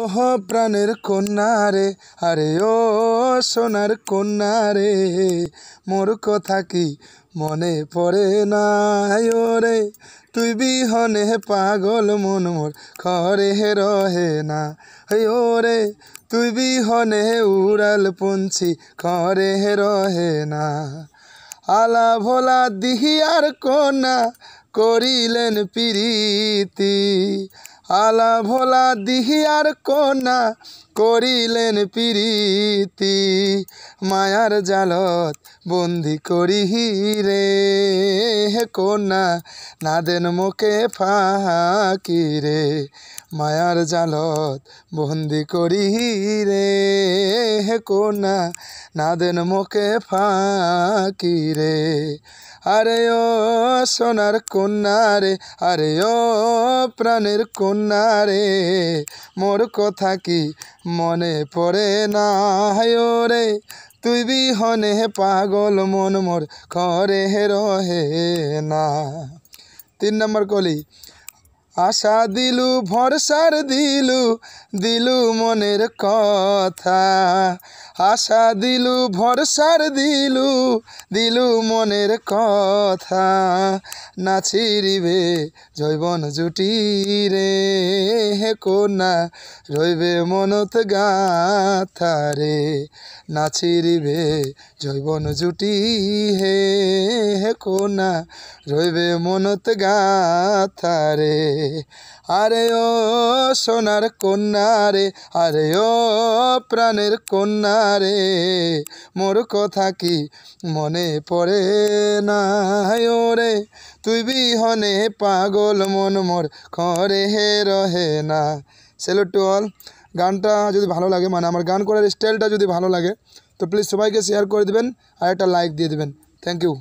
ওহ প্রাণের কন্যা রে আরে ও সোনার কন্যা রে মোর কথা কি মনে পড়ে না ও রে তুই বিহনে পাগল মন মোর খরে রহে না ও রে তুই বিহনে উড়াল পঞ্ছি খরে রহে না আলা ভোলা দিহিয়ার কন্যা করিলেন পিরিতি আলা ভোলা দিহিয়ার কোনা করিলেন পিরিতি মায়ার জালত বন্দি করি রে কন্যা না দেন মোকে ফাঁকি রে মায়ার জালত বন্দি করি রে কন্যা না দেন মুখে ফাঁকি রে আরে ও সোনার কন্যা রে আরে ও প্রাণের কন্যা রে মোর কথা কি মনে পড়ে না রে তুই বিহনে পাগল মন মোর করে রহে না তিন নম্বর কলি আশা দিলু ভরসার দিলু দিলু মনের কথা আশা দিলু ভরসার দিলু দিলু মনের কথা নাচিরিবে জৈবন জুটি রে কোনা রইবে মনত গাথারে নাচিরিবে জৈবন জুটি হে হে কোনা রইবে মনত গাথারে আরে ও সোনার কন্যা রে আরে ও প্রাণের কন্যা রে মোর কথা কি মনে পড়ে না ও রে তুই বিহনে পাগল মন মোর খরে হে রহে না सेल्यूट टू ऑल গানটা যদি ভালো লাগে মানে আমার গান করার স্টাইলটা যদি ভালো লাগে তো প্লিজ সবাই কে শেয়ার করে দিবেন আর একটা লাইক দিয়ে দিবেন थैंक यू